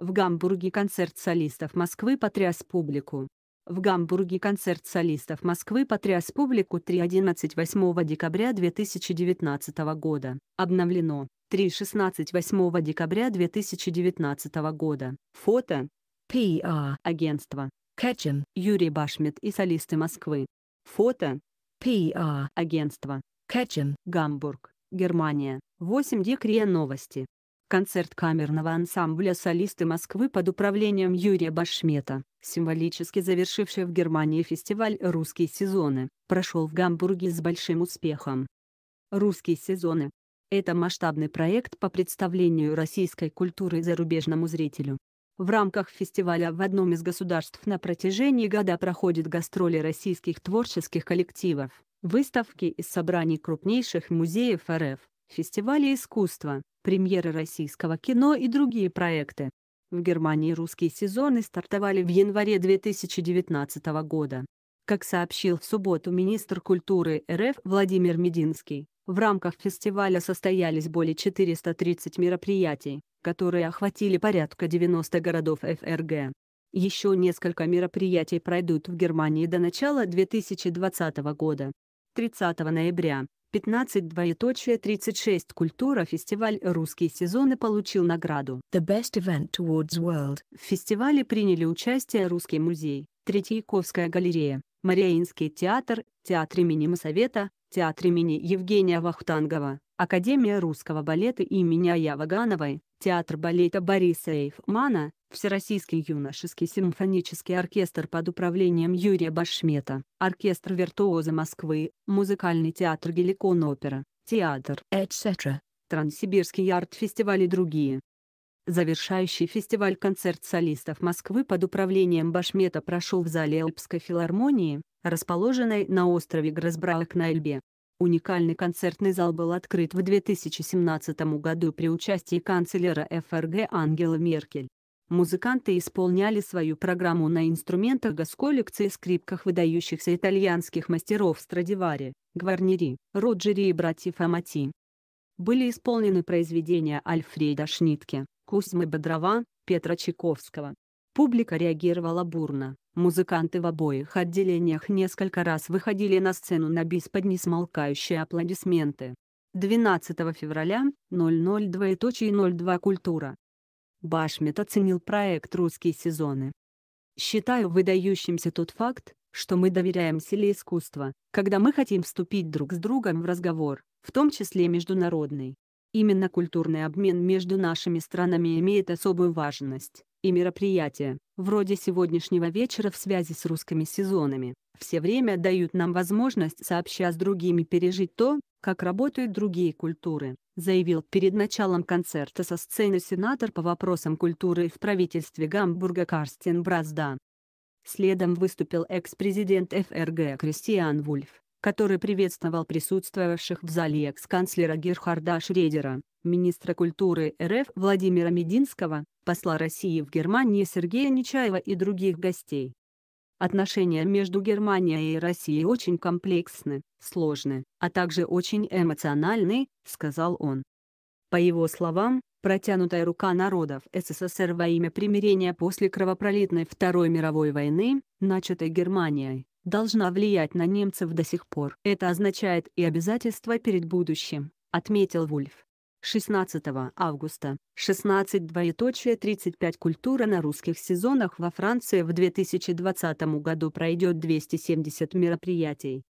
В Гамбурге концерт солистов Москвы потряс публику. В Гамбурге концерт солистов Москвы потряс публику 3.11 8 декабря 2019 года. Обновлено. 3.16 8 декабря 2019 года. Фото. PR. А. Агентство. Кэтчин. Юрий Башмет и солисты Москвы. Фото. PR. А. Агентство. Кэтчин. Гамбург. Германия. 8 декрия новости. Концерт камерного ансамбля «Солисты Москвы» под управлением Юрия Башмета, символически завершивший в Германии фестиваль «Русские сезоны», прошел в Гамбурге с большим успехом. «Русские сезоны» — это масштабный проект по представлению российской культуры зарубежному зрителю. В рамках фестиваля в одном из государств на протяжении года проходят гастроли российских творческих коллективов, выставки из собраний крупнейших музеев РФ, фестивали искусства, премьеры российского кино и другие проекты. В Германии русские сезоны стартовали в январе 2019 года. Как сообщил в субботу министр культуры РФ Владимир Мединский, в рамках фестиваля состоялись более 430 мероприятий, которые охватили порядка 90 городов ФРГ. Еще несколько мероприятий пройдут в Германии до начала 2020 года. 30 ноября 15 двоеточие 36 культура фестиваль «Русские сезоны» получил награду The Best Event Towards World. В фестивале приняли участие Русский музей, Третьяковская галерея, Мариинский театр, театр имени Масовета, театр имени Евгения Вахтангова, Академия русского балета имени Ая Вагановой, Театр балета Бориса Эйфмана, Всероссийский юношеский симфонический оркестр под управлением Юрия Башмета, Оркестр виртуоза Москвы, Музыкальный театр Геликон опера, Театр, etc., Транссибирский арт-фестиваль и другие. Завершающий фестиваль концерт солистов Москвы под управлением Башмета прошел в зале Эльбской филармонии, расположенной на острове Грасбрак на Эльбе. Уникальный концертный зал был открыт в 2017 году при участии канцлера ФРГ Ангелы Меркель. Музыканты исполняли свою программу на инструментах газ-коллекции скрипках выдающихся итальянских мастеров Страдивари, Гварнери, Роджери и братьев Амати. Были исполнены произведения Альфреда Шнитке, Кузьмы Бодрова, Петра Чайковского, Публика реагировала бурно. Музыканты в обоих отделениях несколько раз выходили на сцену на бис под несмолкающие аплодисменты. 12 февраля, 00.02 культура. Башмет оценил проект «Русские сезоны». «Считаю выдающимся тот факт, что мы доверяем силе искусства, когда мы хотим вступить друг с другом в разговор, в том числе международный. Именно культурный обмен между нашими странами имеет особую важность и мероприятия, вроде сегодняшнего вечера в связи с русскими сезонами, все время дают нам возможность сообща с другими пережить то, как работают другие культуры, заявил перед началом концерта со сцены сенатор по вопросам культуры в правительстве Гамбурга Карстен Бразда. Следом выступил экс-президент ФРГ Кристиан Вульф, который приветствовал присутствовавших в зале экс-канцлера Герхарда Шредера, министра культуры РФ Владимира Мединского, посла России в Германии Сергея Нечаева и других гостей. Отношения между Германией и Россией очень комплексны, сложны, а также очень эмоциональны, сказал он. По его словам, протянутая рука народов СССР во имя примирения после кровопролитной Второй мировой войны, начатой Германией, должна влиять на немцев до сих пор. Это означает и обязательства перед будущим, отметил Вульф. 16 августа, 16.35 Культура на русских сезонах во Франции в 2020 году пройдет 270 мероприятий,